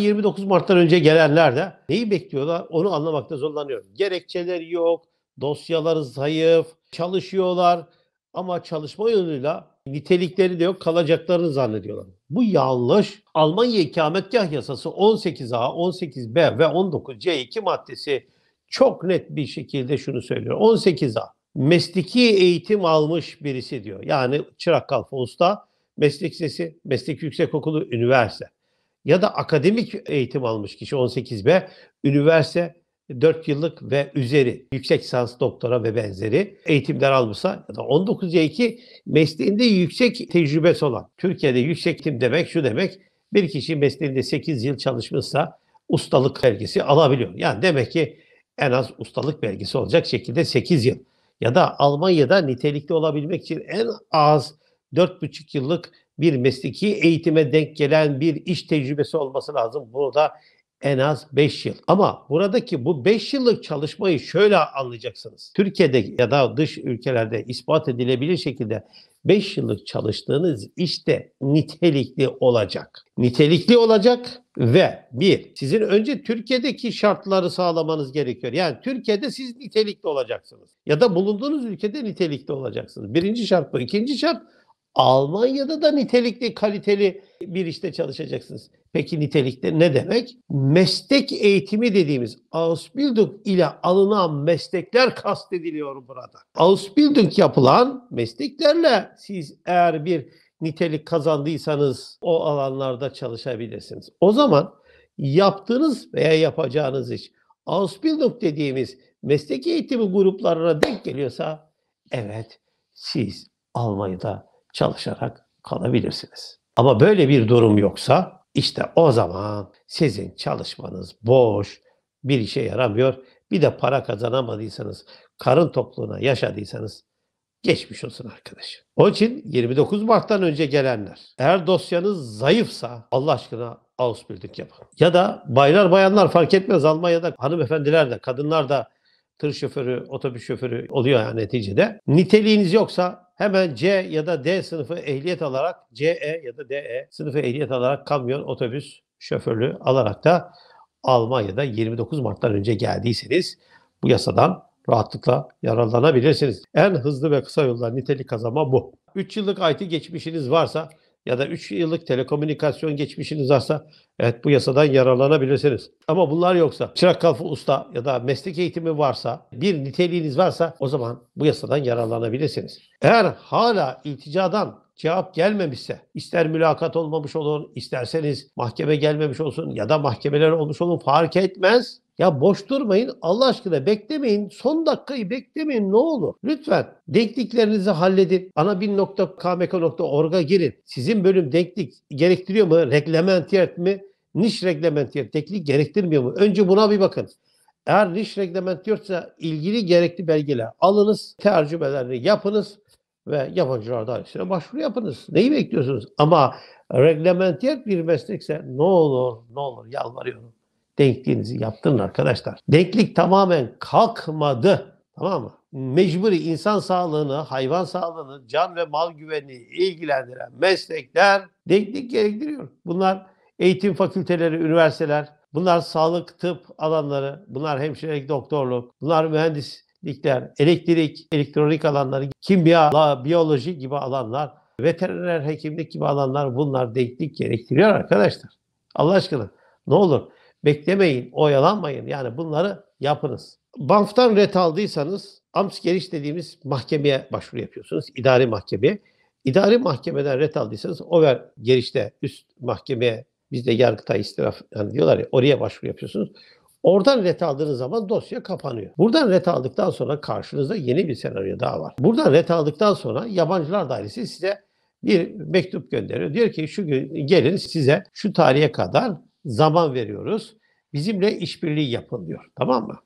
29 Mart'tan önce gelenler de neyi bekliyorlar onu anlamakta zorlanıyorum. Gerekçeleri yok, dosyaları zayıf, çalışıyorlar ama çalışma yoluyla nitelikleri de yok kalacaklarını zannediyorlar. Bu yanlış. Almanya İkametgah Yasası 18A, 18B ve 19C2 maddesi çok net bir şekilde şunu söylüyor. 18A mesleki eğitim almış birisi diyor. Yani çırak kalfa usta, meslek lisesi, meslek yüksekokulu, üniversite ya da akademik eğitim almış kişi 18 ve üniversite 4 yıllık ve üzeri yüksek lisans doktora ve benzeri eğitimler almışsa ya da 19Y2 mesleğinde yüksek tecrübesi olan. Türkiye'de yüksek eğitim demek şu demek bir kişi mesleğinde 8 yıl çalışmışsa ustalık belgesi alabiliyor. Yani demek ki en az ustalık belgesi olacak şekilde 8 yıl. Ya da Almanya'da nitelikli olabilmek için en az 4,5 yıllık bir mesleki eğitime denk gelen bir iş tecrübesi olması lazım. Bunu da en az 5 yıl. Ama buradaki bu 5 yıllık çalışmayı şöyle anlayacaksınız. Türkiye'de ya da dış ülkelerde ispat edilebilir şekilde 5 yıllık çalıştığınız işte nitelikli olacak. Nitelikli olacak ve bir, sizin önce Türkiye'deki şartları sağlamanız gerekiyor. Yani Türkiye'de siz nitelikli olacaksınız. Ya da bulunduğunuz ülkede nitelikli olacaksınız. Birinci şart bu. İkinci şart Almanya'da da nitelikli, kaliteli bir işte çalışacaksınız. Peki nitelikte ne demek? Meslek eğitimi dediğimiz Ausbildung ile alınan meslekler kastediliyor burada. Ausbildung yapılan mesleklerle siz eğer bir nitelik kazandıysanız o alanlarda çalışabilirsiniz. O zaman yaptığınız veya yapacağınız iş Ausbildung dediğimiz meslek eğitimi gruplarına denk geliyorsa evet siz Almanya'da çalışarak kalabilirsiniz. Ama böyle bir durum yoksa işte o zaman sizin çalışmanız boş, bir işe yaramıyor. Bir de para kazanamadıysanız, karın tokluğuna yaşadıysanız geçmiş olsun arkadaş. Onun için 29 Mart'tan önce gelenler, eğer dosyanız zayıfsa Allah aşkına Ausbildung yapın. Ya da baylar bayanlar fark etmez Almanya'da hanımefendiler de kadınlar da tır şoförü, otobüs şoförü oluyor yani neticede. Niteliğiniz yoksa hemen C ya da D sınıfı ehliyet alarak CE ya da DE sınıfı ehliyet alarak kamyon, otobüs şoförlüğü alarak da Almanya'da 29 Mart'tan önce geldiyseniz bu yasadan rahatlıkla yararlanabilirsiniz. En hızlı ve kısa yollar nitelik kazanma bu. 3 yıllık IT geçmişiniz varsa ya da 3 yıllık telekomünikasyon geçmişiniz varsa evet bu yasadan yararlanabilirsiniz. Ama bunlar yoksa çırak kalfa usta ya da meslek eğitimi varsa bir niteliğiniz varsa o zaman bu yasadan yararlanabilirsiniz. Eğer hala ilticadan cevap gelmemişse, ister mülakat olmamış olun, isterseniz mahkeme gelmemiş olsun ya da mahkemeler olmuş olun fark etmez. Ya boş durmayın. Allah aşkına beklemeyin. Son dakikayı beklemeyin ne olur. Lütfen denkliklerinizi halledin. Anabin.kmk.org'a girin. Sizin bölüm denklik gerektiriyor mu? Reglementiyer mi? Niş reglementiyer denklik gerektirmiyor mu? Önce buna bir bakın. Eğer niş reglementiyorsa ilgili gerekli belgeler alınız, tercümelerini yapınız ve yabancı adaylısına başvuru yapınız. Neyi bekliyorsunuz? Ama reglementer bir meslekse ne olur ne olur yalvarıyorum. Denkliğinizi yaptırın arkadaşlar. Denklik tamamen kalkmadı. Tamam mı? Mecburi insan sağlığını, hayvan sağlığını, can ve mal güvenliği ilgilendiren meslekler denklik gerektiriyor. Bunlar eğitim fakülteleri, üniversiteler, bunlar sağlık, tıp alanları, bunlar hemşirelik, doktorluk, bunlar mühendis, nükleer, elektrik, elektronik alanları, kimya, biyoloji gibi alanlar, veteriner hekimlik gibi alanlar bunlar denklik gerektiriyor arkadaşlar. Allah aşkına ne olur beklemeyin, oyalanmayın. Yani bunları yapınız. Banf'tan ret aldıysanız AMS geliş dediğimiz mahkemeye başvuru yapıyorsunuz. idari mahkemeye. İdari mahkemeden ret aldıysanız over gelişte üst mahkemeye bizde yargıta istiraf yani diyorlar ya oraya başvuru yapıyorsunuz. Oradan ret aldığınız zaman dosya kapanıyor. Buradan ret aldıktan sonra karşınızda yeni bir senaryo daha var. Buradan ret aldıktan sonra yabancılar dairesi size bir mektup gönderiyor. Diyor ki şu gün gelin size şu tarihe kadar zaman veriyoruz. Bizimle işbirliği yapın diyor. Tamam mı?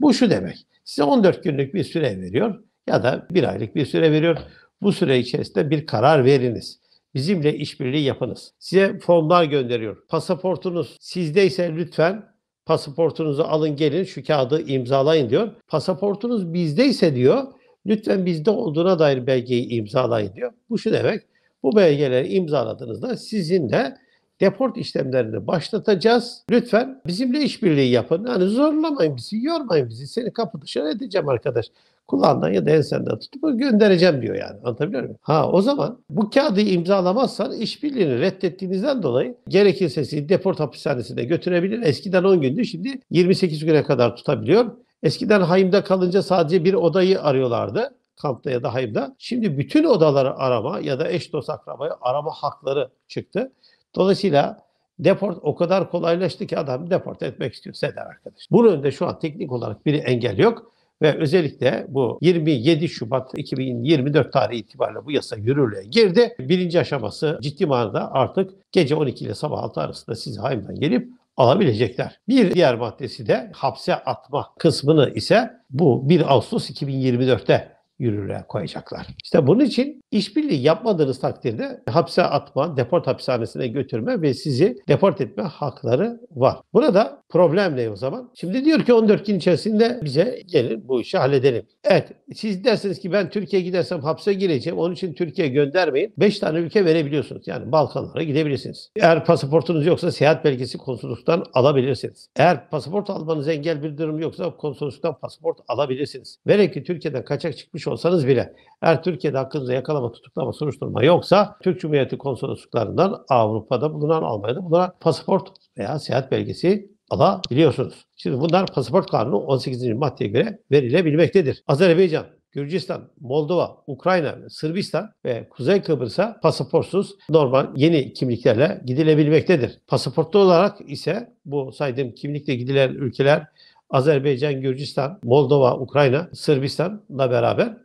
Bu şu demek. Size 14 günlük bir süre veriyor ya da bir aylık bir süre veriyor. Bu süre içerisinde bir karar veriniz. Bizimle işbirliği yapınız. Size formlar gönderiyor. Pasaportunuz sizdeyse lütfen Pasaportunuzu alın gelin şu kağıdı imzalayın diyor. Pasaportunuz bizdeyse diyor lütfen bizde olduğuna dair belgeyi imzalayın diyor. Bu şu demek bu belgeleri imzaladığınızda sizin de deport işlemlerini başlatacağız. Lütfen bizimle işbirliği yapın. Yani zorlamayın bizi, yormayın bizi. Seni kapı dışarı edeceğim arkadaş. Kulağından ya da ensenden tutup göndereceğim diyor yani. Anlatabiliyor muyum? Ha o zaman bu kağıdı imzalamazsan işbirliğini reddettiğinizden dolayı gerekirse sizi deport hapishanesine götürebilir. Eskiden 10 gündü şimdi 28 güne kadar tutabiliyor. Eskiden hayımda kalınca sadece bir odayı arıyorlardı kampta ya da hayımda. Şimdi bütün odaları arama ya da eş dost akrabayı arama hakları çıktı. Dolayısıyla deport o kadar kolaylaştı ki adam deport etmek istiyorsa eder arkadaş. Bunun önünde şu an teknik olarak bir engel yok. Ve özellikle bu 27 Şubat 2024 tarihi itibariyle bu yasa yürürlüğe girdi. Birinci aşaması ciddi manada artık gece 12 ile sabah 6 arasında sizi hayvan gelip alabilecekler. Bir diğer maddesi de hapse atma kısmını ise bu 1 Ağustos 2024'te yürürlüğe koyacaklar. İşte bunun için İşbirliği yapmadığınız takdirde hapse atma, deport hapishanesine götürme ve sizi deport etme hakları var. Burada problem ne o zaman? Şimdi diyor ki 14 gün içerisinde bize gelin bu işi halledelim. Evet siz dersiniz ki ben Türkiye gidersem hapse gireceğim. Onun için Türkiye göndermeyin. 5 tane ülke verebiliyorsunuz. Yani Balkanlara gidebilirsiniz. Eğer pasaportunuz yoksa seyahat belgesi konsolosluktan alabilirsiniz. Eğer pasaport almanız engel bir durum yoksa konsolosluktan pasaport alabilirsiniz. Velev ki Türkiye'den kaçak çıkmış olsanız bile eğer Türkiye'de hakkınızı yakalama tutuklama, tutuklama, soruşturma yoksa Türk Cumhuriyeti konsolosluklarından Avrupa'da bulunan, Almanya'da bulunan pasaport veya seyahat belgesi alabiliyorsunuz. Şimdi bunlar pasaport kanunu 18. maddeye göre verilebilmektedir. Azerbaycan, Gürcistan, Moldova, Ukrayna, Sırbistan ve Kuzey Kıbrıs'a pasaportsuz normal yeni kimliklerle gidilebilmektedir. Pasaportlu olarak ise bu saydığım kimlikle gidilen ülkeler Azerbaycan, Gürcistan, Moldova, Ukrayna, Sırbistan'la beraber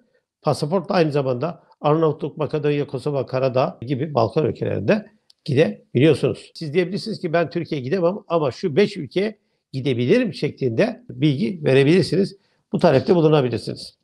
pasaport aynı zamanda Arnavutluk, Makedonya, Kosova, Karadağ gibi Balkan ülkelerinde gidebiliyorsunuz. Siz diyebilirsiniz ki ben Türkiye'ye gidemem ama şu 5 ülke gidebilirim şeklinde bilgi verebilirsiniz. Bu talepte bulunabilirsiniz.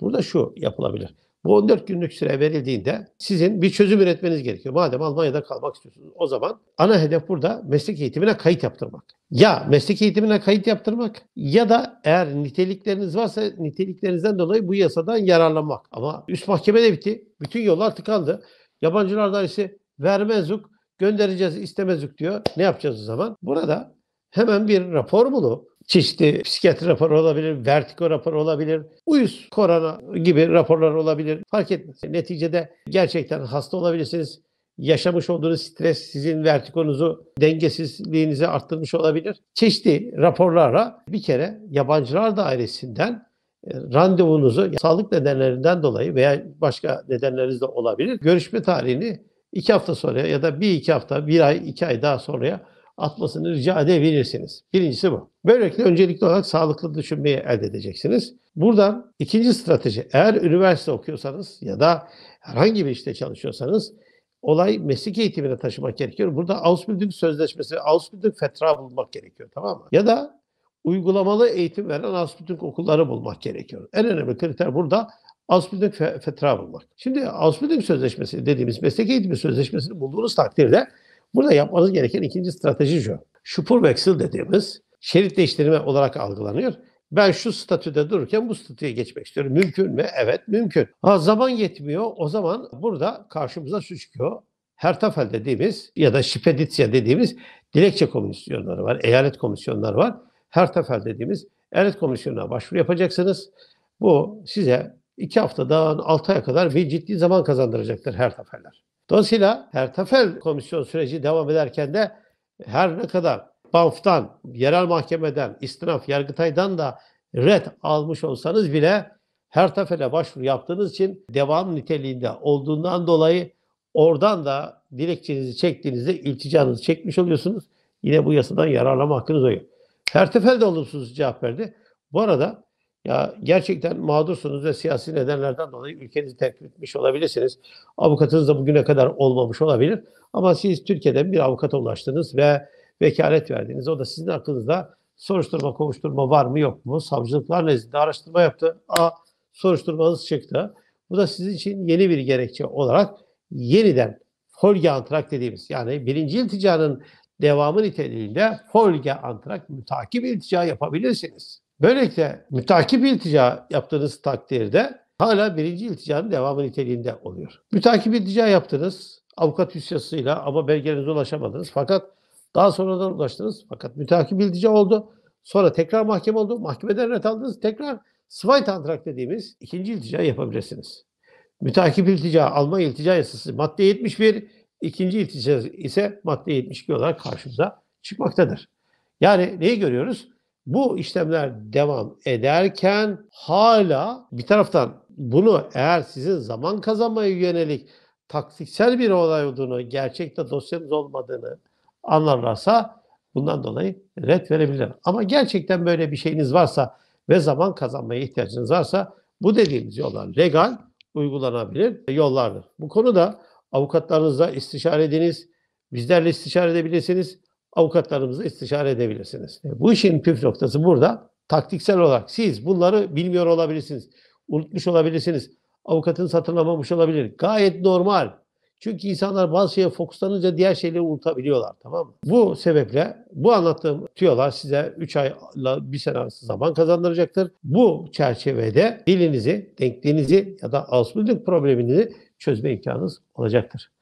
Burada şu yapılabilir. Bu 14 günlük süre verildiğinde sizin bir çözüm üretmeniz gerekiyor. Madem Almanya'da kalmak istiyorsunuz o zaman ana hedef burada meslek eğitimine kayıt yaptırmak. Ya meslek eğitimine kayıt yaptırmak ya da eğer nitelikleriniz varsa niteliklerinizden dolayı bu yasadan yararlanmak. Ama üst mahkeme de bitti. Bütün yollar tıkandı. Yabancılar dairesi vermezlik göndereceğiz istemezlik diyor. Ne yapacağız o zaman? Burada hemen bir rapor bulup çeşitli psikiyatri raporu olabilir, vertigo raporu olabilir, uyuz korona gibi raporlar olabilir. Fark etmez. Neticede gerçekten hasta olabilirsiniz. Yaşamış olduğunuz stres sizin vertigo'nuzu, dengesizliğinizi arttırmış olabilir. Çeşitli raporlarla bir kere yabancılar dairesinden e, randevunuzu sağlık nedenlerinden dolayı veya başka nedenleriniz de olabilir. Görüşme tarihini iki hafta sonra ya da bir iki hafta, bir ay, iki ay daha sonraya atmasını rica edebilirsiniz. Birincisi bu. Böylelikle öncelikli olarak sağlıklı düşünmeyi elde edeceksiniz. Buradan ikinci strateji eğer üniversite okuyorsanız ya da herhangi bir işte çalışıyorsanız olay meslek eğitimine taşımak gerekiyor. Burada Ausbildung Sözleşmesi, Ausbildung Fetra bulmak gerekiyor tamam mı? Ya da uygulamalı eğitim veren Ausbildung okulları bulmak gerekiyor. En önemli kriter burada Ausbildung Fetra bulmak. Şimdi Ausbildung Sözleşmesi dediğimiz meslek eğitimi sözleşmesini bulduğunuz takdirde Burada yapmanız gereken ikinci strateji şu. Spurwechsel dediğimiz şerit değiştirme olarak algılanıyor. Ben şu statüde dururken bu statüye geçmek istiyorum. Mümkün mü? Evet mümkün. Ha, zaman yetmiyor. O zaman burada karşımıza şu çıkıyor. Hertafel dediğimiz ya da Şipeditya dediğimiz dilekçe komisyonları var, eyalet komisyonları var. Hertafel dediğimiz eyalet komisyonuna başvuru yapacaksınız. Bu size iki haftadan altı aya kadar bir ciddi zaman kazandıracaktır her tafeler. Dolayısıyla her Ertafel komisyon süreci devam ederken de her ne kadar BAMF'tan, yerel mahkemeden, istinaf, yargıtaydan da red almış olsanız bile her tefele başvuru yaptığınız için devam niteliğinde olduğundan dolayı oradan da dilekçenizi çektiğinizde ilticanızı çekmiş oluyorsunuz. Yine bu yasadan yararlanma hakkınız oluyor. Her tefelde olumsuz cevap verdi. Bu arada ya gerçekten mağdursunuz ve siyasi nedenlerden dolayı ülkenizi terk etmiş olabilirsiniz. Avukatınız da bugüne kadar olmamış olabilir. Ama siz Türkiye'den bir avukata ulaştınız ve vekalet verdiniz. O da sizin aklınızda soruşturma, kovuşturma var mı yok mu? Savcılıklar nezdinde araştırma yaptı. A, soruşturmanız çıktı. Bu da sizin için yeni bir gerekçe olarak yeniden folge antrak dediğimiz yani birinci ilticanın devamı niteliğinde folge antrak mütakip iltica yapabilirsiniz. Böylelikle mütakip iltica yaptığınız takdirde hala birinci ilticanın devamı niteliğinde oluyor. Mütakip iltica yaptınız avukat hüsyasıyla ama belgenize ulaşamadınız fakat daha sonradan ulaştınız fakat mütakip iltica oldu. Sonra tekrar mahkeme oldu. Mahkemeden ret aldınız. Tekrar Svite antrak dediğimiz ikinci iltica yapabilirsiniz. Mütakip iltica, alma iltica yasası madde 71, ikinci iltica ise madde 72 olarak karşımıza çıkmaktadır. Yani neyi görüyoruz? Bu işlemler devam ederken hala bir taraftan bunu eğer sizin zaman kazanmaya yönelik taktiksel bir olay olduğunu, gerçekte dosyanız olmadığını anlarlarsa bundan dolayı red verebilirler. Ama gerçekten böyle bir şeyiniz varsa ve zaman kazanmaya ihtiyacınız varsa bu dediğimiz yollar legal uygulanabilir yollardır. Bu konuda avukatlarınızla istişare ediniz, bizlerle istişare edebilirsiniz avukatlarımızı istişare edebilirsiniz. E, bu işin püf noktası burada. Taktiksel olarak siz bunları bilmiyor olabilirsiniz. Unutmuş olabilirsiniz. Avukatın satın olabilir. Gayet normal. Çünkü insanlar bazı şeye fokuslanınca diğer şeyleri unutabiliyorlar tamam mı? Bu sebeple bu anlattığım tüyolar size 3 ayla 1 sene arası zaman kazandıracaktır. Bu çerçevede dilinizi, denkliğinizi ya da ausbildung problemini çözme imkanınız olacaktır.